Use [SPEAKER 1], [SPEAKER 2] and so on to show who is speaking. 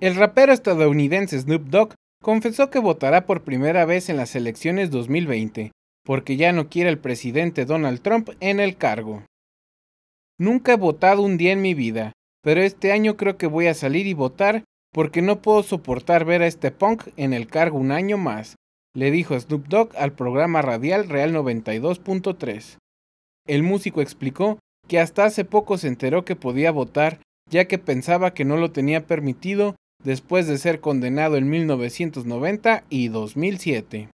[SPEAKER 1] El rapero estadounidense Snoop Dogg confesó que votará por primera vez en las elecciones 2020, porque ya no quiere el presidente Donald Trump en el cargo. Nunca he votado un día en mi vida, pero este año creo que voy a salir y votar porque no puedo soportar ver a este punk en el cargo un año más, le dijo Snoop Dogg al programa radial Real 92.3. El músico explicó que hasta hace poco se enteró que podía votar ya que pensaba que no lo tenía permitido después de ser condenado en 1990 y 2007.